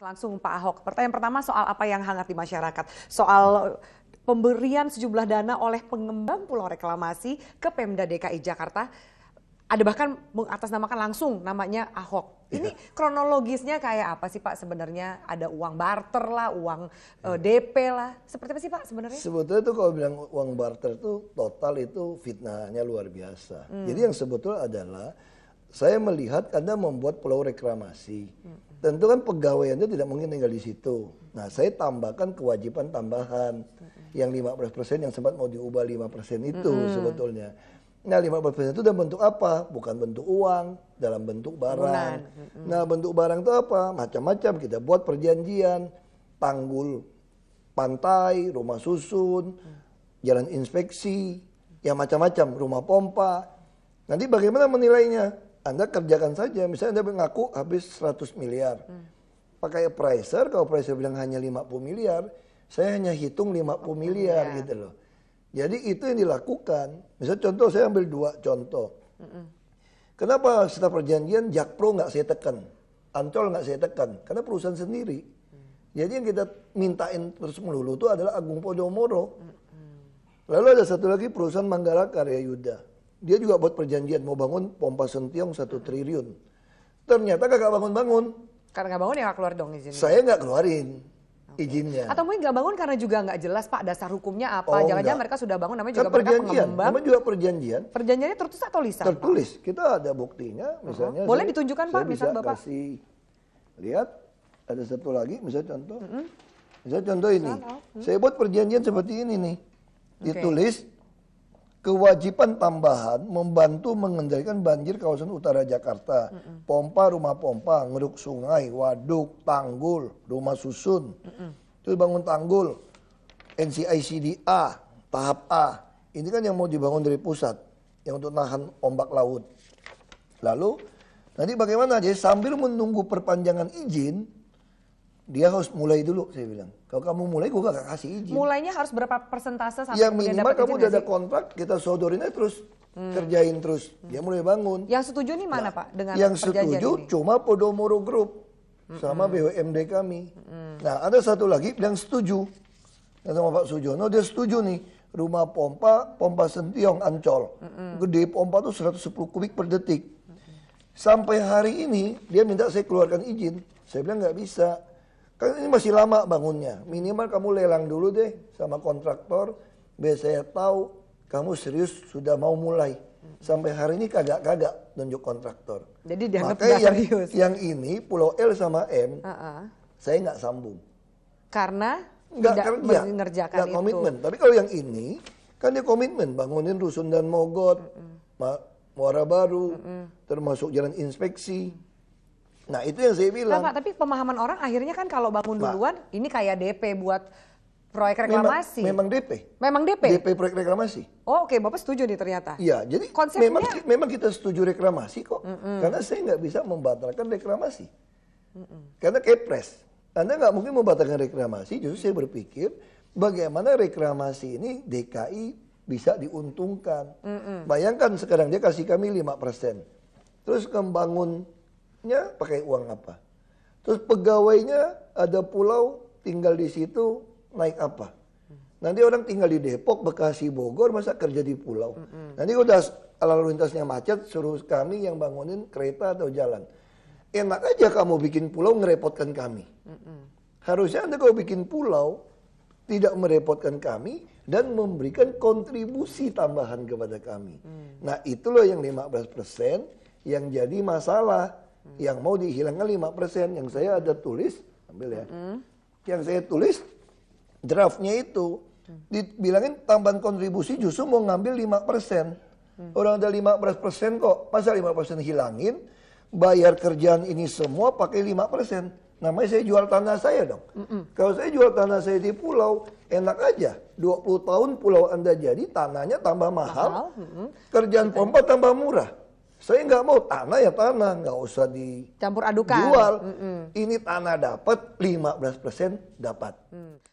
Langsung Pak Ahok, pertanyaan pertama soal apa yang hangat di masyarakat, soal eh, pemberian sejumlah dana oleh pengembang pulau reklamasi ke Pemda DKI Jakarta, ada bahkan mengatasnamakan langsung namanya Ahok. Iya. Ini ya. kronologisnya kayak apa sih Pak sebenarnya? Ada uang barter lah, uang eh, DP lah. Seperti apa sih Pak sebenarnya? Sebetulnya itu kalau bilang uang barter itu total itu fitnahnya luar biasa. Hmm. Jadi yang sebetulnya adalah saya melihat Anda membuat pulau reklamasi. Hmm tentu kan pegawaiannya tidak mungkin tinggal di situ. Nah, saya tambahkan kewajiban tambahan yang 15% yang sempat mau diubah 5% itu mm -hmm. sebetulnya. Nah, 15% itu dalam bentuk apa? Bukan bentuk uang, dalam bentuk barang. Mm -hmm. Nah, bentuk barang itu apa? Macam-macam kita buat perjanjian, tanggul pantai, rumah susun, mm. jalan inspeksi, ya macam-macam, rumah pompa. Nanti bagaimana menilainya? Anda kerjakan saja. Misalnya Anda mengaku habis 100 miliar. Hmm. Pakai appraiser, kalau appraiser bilang hanya 50 miliar, saya hanya hitung 50 miliar iya. gitu loh. Jadi itu yang dilakukan. Misal contoh saya ambil dua contoh. Hmm. Kenapa setelah perjanjian Jakpro nggak saya tekan, Ancol nggak saya tekan? Karena perusahaan sendiri. Hmm. Jadi yang kita mintain terus melulu itu adalah Agung Podomoro. Hmm. Lalu ada satu lagi perusahaan Manggala Karya Yuda dia juga buat perjanjian mau bangun pompa sentiong satu triliun. Ternyata kagak bangun-bangun. Karena gak bangun ya nggak keluar dong izinnya. Saya gak keluarin okay. izinnya. Atau mungkin nggak bangun karena juga gak jelas pak dasar hukumnya apa. Oh, Jangan-jangan oh, mereka sudah bangun namanya kan juga kan perjanjian. Namanya juga perjanjian. Perjanjiannya tertulis atau lisan? Tertulis. Pak? Kita ada buktinya uh-huh. misalnya. Uh -huh. Boleh saya, ditunjukkan saya pak misalnya. bapak. Kasih, lihat ada satu lagi misalnya contoh. Mm -hmm. Misalnya contoh ini. Hmm. Saya buat perjanjian seperti ini nih. Ditulis kewajiban tambahan membantu mengendalikan banjir kawasan utara Jakarta. Mm -mm. Pompa rumah pompa, ngeruk sungai, waduk, tanggul, rumah susun. itu bangun tanggul, NCICDA, tahap A. Ini kan yang mau dibangun dari pusat, yang untuk nahan ombak laut. Lalu, nanti bagaimana? aja sambil menunggu perpanjangan izin, dia harus mulai dulu saya bilang. Kalau kamu mulai gue gak kasih izin. Mulainya harus berapa persentase sampai Yang minimal kamu udah ada kontrak, kita sodorin aja terus hmm. kerjain terus. Dia hmm. mulai bangun. Yang setuju nih mana nah, Pak dengan Yang setuju ini? cuma Podomoro Group hmm. sama hmm. BUMD kami. Hmm. Nah, ada satu lagi yang setuju. Yang sama Pak Sujono dia setuju nih rumah pompa pompa Sentiong Ancol. Hmm. Gede pompa tuh 110 kubik per detik. Hmm. Sampai hari ini dia minta saya keluarkan izin. Saya bilang nggak bisa Kan ini masih lama bangunnya. Minimal kamu lelang dulu deh sama kontraktor. Biar saya tahu kamu serius sudah mau mulai. Sampai hari ini kagak-kagak tunjuk kontraktor. Jadi dianggap Makanya yang, serius. Yang ini Pulau L sama M, uh -uh. saya nggak sambung. Karena nggak tidak kerja, mengerjakan nggak itu. komitmen. Tapi kalau yang ini, kan dia komitmen bangunin rusun dan mogot, -uh. -mm. Muara Baru, uh -uh. termasuk jalan inspeksi. Uh -uh. Nah itu yang saya bilang. Nah, Pak, tapi pemahaman orang akhirnya kan kalau bangun duluan ini kayak DP buat proyek reklamasi. Memang, memang DP. Memang DP. DP proyek reklamasi. Oh oke, okay. Bapak setuju nih ternyata. Iya, jadi Konsepnya... memang memang kita setuju reklamasi kok, mm -mm. karena saya nggak bisa membatalkan reklamasi, mm -mm. karena kepres. Anda nggak mungkin membatalkan reklamasi, justru saya berpikir bagaimana reklamasi ini DKI bisa diuntungkan. Mm -mm. Bayangkan sekarang dia kasih kami 5%. Terus membangun nya pakai uang apa. Terus pegawainya ada pulau tinggal di situ naik apa. Nanti orang tinggal di Depok, Bekasi, Bogor masa kerja di pulau. Nanti udah lalu lintasnya macet suruh kami yang bangunin kereta atau jalan. Enak aja kamu bikin pulau ngerepotkan kami. Harusnya Anda kalau bikin pulau tidak merepotkan kami dan memberikan kontribusi tambahan kepada kami. Mm. Nah, itulah yang 15% yang jadi masalah Hmm. Yang mau dihilangkan lima persen yang saya ada tulis, ambil ya. Hmm. Yang saya tulis draftnya itu hmm. dibilangin tambahan kontribusi justru mau ngambil 5%. Hmm. Orang ada lima persen kok, masa persen hilangin? Bayar kerjaan ini semua pakai lima persen namanya saya jual tanah saya dong. hmm. Kalau saya jual tanah saya di pulau, enak aja. 20 tahun pulau Anda jadi, tanahnya tambah mahal, mahal. Hmm. kerjaan pompa tambah murah. Saya nggak mau tanah ya tanah, nggak usah dicampur adukan. Jual. Mm -mm. Ini tanah dapat 15% dapat. Mm.